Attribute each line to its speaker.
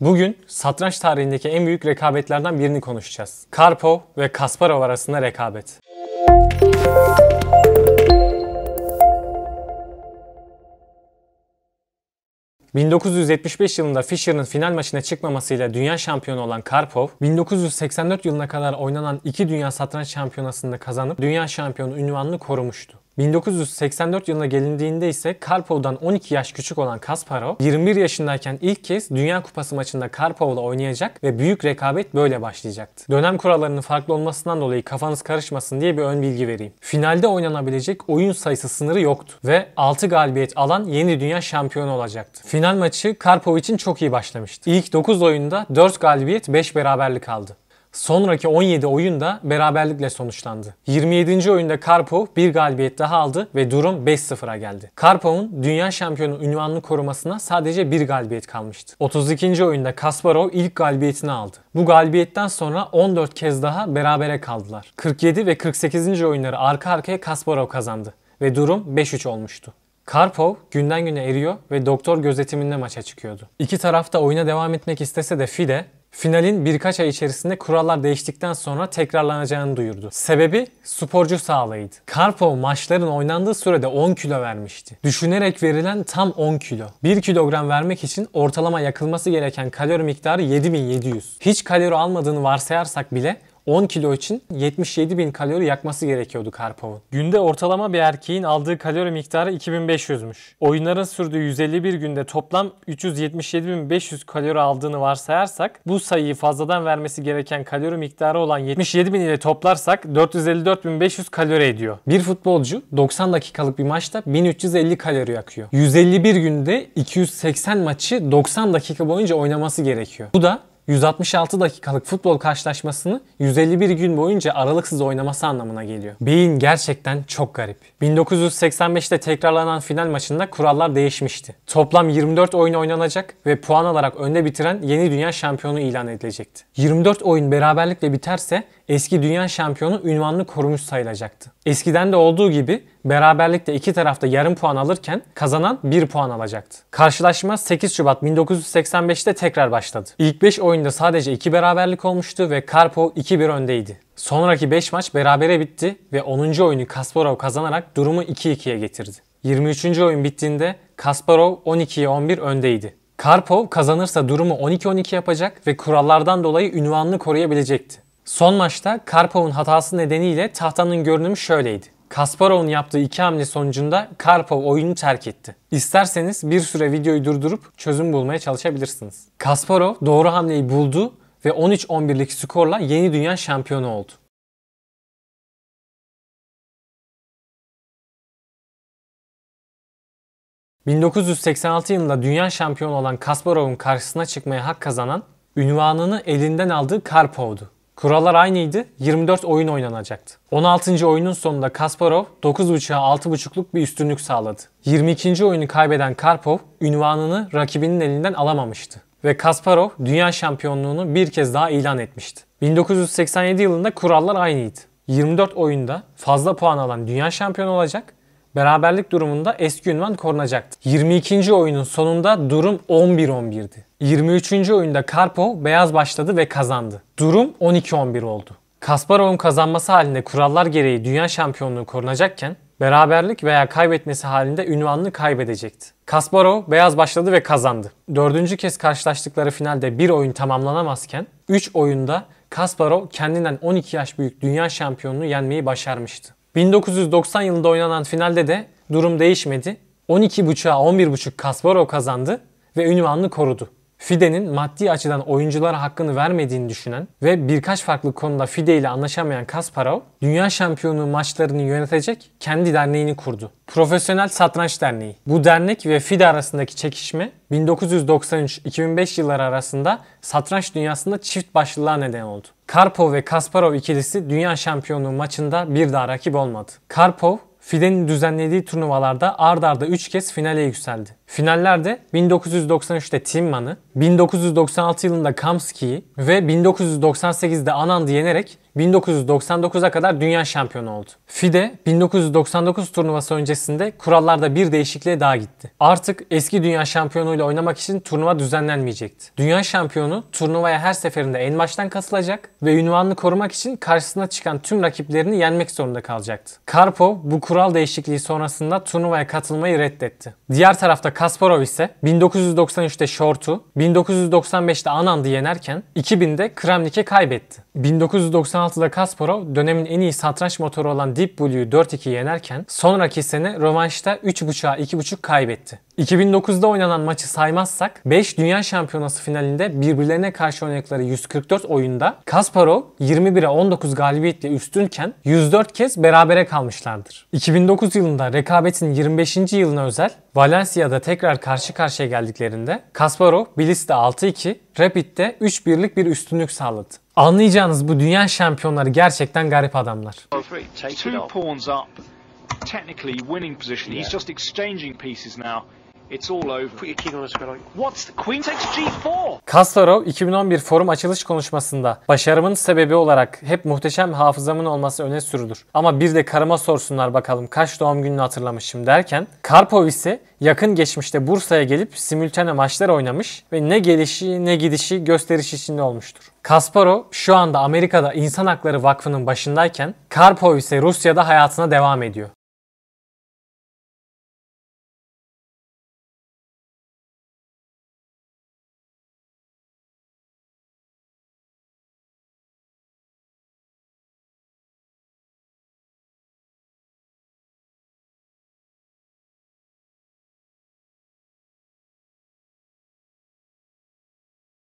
Speaker 1: Bugün satranç tarihindeki en büyük rekabetlerden birini konuşacağız. Karpov ve Kasparov arasında rekabet. 1975 yılında Fischer'ın final maçına çıkmamasıyla dünya şampiyonu olan Karpov, 1984 yılına kadar oynanan iki dünya satranç şampiyonasında kazanıp dünya şampiyonu ünvanını korumuştu. 1984 yılına gelindiğinde ise Karpov'dan 12 yaş küçük olan Kasparov 21 yaşındayken ilk kez Dünya Kupası maçında Karpov'la oynayacak ve büyük rekabet böyle başlayacaktı. Dönem kurallarının farklı olmasından dolayı kafanız karışmasın diye bir ön bilgi vereyim. Finalde oynanabilecek oyun sayısı sınırı yoktu ve 6 galibiyet alan yeni dünya şampiyonu olacaktı. Final maçı Karpov için çok iyi başlamıştı. İlk 9 oyunda 4 galibiyet 5 beraberlik aldı. Sonraki 17 oyun da beraberlikle sonuçlandı. 27. oyunda Karpov bir galibiyet daha aldı ve durum 5-0'a geldi. Karpov'un dünya şampiyonu ünvanını korumasına sadece bir galibiyet kalmıştı. 32. oyunda Kasparov ilk galibiyetini aldı. Bu galibiyetten sonra 14 kez daha berabere kaldılar. 47 ve 48. oyunları arka arkaya Kasparov kazandı ve durum 5-3 olmuştu. Karpov günden güne eriyor ve doktor gözetiminde maça çıkıyordu. İki taraf da oyuna devam etmek istese de Fide finalin birkaç ay içerisinde kurallar değiştikten sonra tekrarlanacağını duyurdu. Sebebi sporcu sağlığıydı. Karpov maçların oynandığı sürede 10 kilo vermişti. Düşünerek verilen tam 10 kilo. 1 kilogram vermek için ortalama yakılması gereken kalori miktarı 7700. Hiç kalori almadığını varsayarsak bile 10 kilo için 77 bin kalori yakması gerekiyordu Karpov'un. Günde ortalama bir erkeğin aldığı kalori miktarı 2500'müş. Oyunların sürdüğü 151 günde toplam 377.500 kalori aldığını varsayarsak bu sayıyı fazladan vermesi gereken kalori miktarı olan 77 bin ile toplarsak 454.500 kalori ediyor. Bir futbolcu 90 dakikalık bir maçta 1350 kalori yakıyor. 151 günde 280 maçı 90 dakika boyunca oynaması gerekiyor. Bu da 166 dakikalık futbol karşılaşmasını 151 gün boyunca aralıksız oynaması anlamına geliyor. Beyin gerçekten çok garip. 1985'te tekrarlanan final maçında kurallar değişmişti. Toplam 24 oyun oynanacak ve puan alarak önde bitiren yeni dünya şampiyonu ilan edilecekti. 24 oyun beraberlikle biterse eski dünya şampiyonu ünvanını korumuş sayılacaktı. Eskiden de olduğu gibi beraberlikte iki tarafta yarım puan alırken kazanan 1 puan alacaktı. Karşılaşma 8 Şubat 1985'te tekrar başladı. İlk 5 oyunda sadece 2 beraberlik olmuştu ve Karpov 2-1 öndeydi. Sonraki 5 maç berabere bitti ve 10. oyunu Kasparov kazanarak durumu 2-2'ye getirdi. 23. oyun bittiğinde Kasparov 12'ye 11 öndeydi. Karpov kazanırsa durumu 12-12 yapacak ve kurallardan dolayı ünvanını koruyabilecekti. Son maçta Karpov'un hatası nedeniyle tahtanın görünümü şöyleydi. Kasparov'un yaptığı iki hamle sonucunda Karpov oyunu terk etti. İsterseniz bir süre videoyu durdurup çözüm bulmaya çalışabilirsiniz. Kasparov doğru hamleyi buldu ve 13-11'lik skorla yeni dünya şampiyonu oldu. ...1986 yılında dünya şampiyonu olan Kasparov'un karşısına çıkmaya hak kazanan... ...ünvanını elinden aldığı Karpov'du. Kurallar aynıydı, 24 oyun oynanacaktı. 16. oyunun sonunda Kasparov 9.5'a 6.5'luk bir üstünlük sağladı. 22. oyunu kaybeden Karpov ünvanını rakibinin elinden alamamıştı ve Kasparov dünya şampiyonluğunu bir kez daha ilan etmişti. 1987 yılında kurallar aynıydı. 24 oyunda fazla puan alan dünya şampiyonu olacak, Beraberlik durumunda eski ünvan korunacaktı. 22. oyunun sonunda durum 11-11'di. 23. oyunda Karpov beyaz başladı ve kazandı. Durum 12-11 oldu. Kasparov'un kazanması halinde kurallar gereği dünya şampiyonluğu korunacakken beraberlik veya kaybetmesi halinde ünvanını kaybedecekti. Kasparov beyaz başladı ve kazandı. Dördüncü kez karşılaştıkları finalde bir oyun tamamlanamazken 3 oyunda Kasparov kendinden 12 yaş büyük dünya şampiyonunu yenmeyi başarmıştı. 1990 yılında oynanan finalde de durum değişmedi. 12.5'a 11.5 Kasparov kazandı ve ünvanını korudu. Fide'nin maddi açıdan oyunculara hakkını vermediğini düşünen ve birkaç farklı konuda Fide ile anlaşamayan Kasparov, dünya şampiyonu maçlarını yönetecek kendi derneğini kurdu. Profesyonel Satranç Derneği. Bu dernek ve Fide arasındaki çekişme 1993-2005 yılları arasında satranç dünyasında çift başlılığa neden oldu. Karpov ve Kasparov ikilisi dünya şampiyonu maçında bir daha rakip olmadı. Karpov Fide'nin düzenlediği turnuvalarda ard arda 3 kez finale yükseldi. Finallerde 1993'te Timman'ı, 1996 yılında Kamski'yi ve 1998'de Anand'ı yenerek 1999'a kadar dünya şampiyonu oldu. FIDE 1999 turnuvası öncesinde kurallarda bir değişikliğe daha gitti. Artık eski dünya şampiyonuyla oynamak için turnuva düzenlenmeyecekti. Dünya şampiyonu turnuvaya her seferinde en baştan katılacak ve ünvanını korumak için karşısına çıkan tüm rakiplerini yenmek zorunda kalacaktı. Karpov bu kural değişikliği sonrasında turnuvaya katılmayı reddetti. Diğer tarafta Kasparov ise 1993'te Short'u, 1995'te Anand'ı yenerken 2000'de Kramnik'e kaybetti. 1996 2016'da Kasparov dönemin en iyi satranç motoru olan Deep Blue'yu 4-2 yenerken sonraki sene rövanşta 3.5'a 2.5 kaybetti. 2009'da oynanan maçı saymazsak 5 Dünya Şampiyonası finalinde birbirlerine karşı oynadıkları 144 oyunda Kasparov 21'e 19 galibiyetle üstünken 104 kez berabere kalmışlardır. 2009 yılında rekabetin 25. yılına özel Valencia'da tekrar karşı karşıya geldiklerinde Kasparov Bilis'te 6-2, Rapid'de 3-1'lik bir üstünlük sağladı. Anlayacağınız bu dünya şampiyonları gerçekten garip adamlar. Two pawns up, technically winning position. He's just exchanging pieces now. It's all over. Put your king on a square what's the queen takes g4? Kasparov 2011 forum açılış konuşmasında başarımın sebebi olarak hep muhteşem hafızamın olması öne sürülür. Ama bir de karıma sorsunlar bakalım kaç doğum gününü hatırlamışım derken Karpov ise yakın geçmişte Bursa'ya gelip simültane maçlar oynamış ve ne gelişi ne gidişi gösteriş içinde olmuştur. Kasparov şu anda Amerika'da İnsan Hakları Vakfı'nın başındayken Karpov ise Rusya'da hayatına devam ediyor.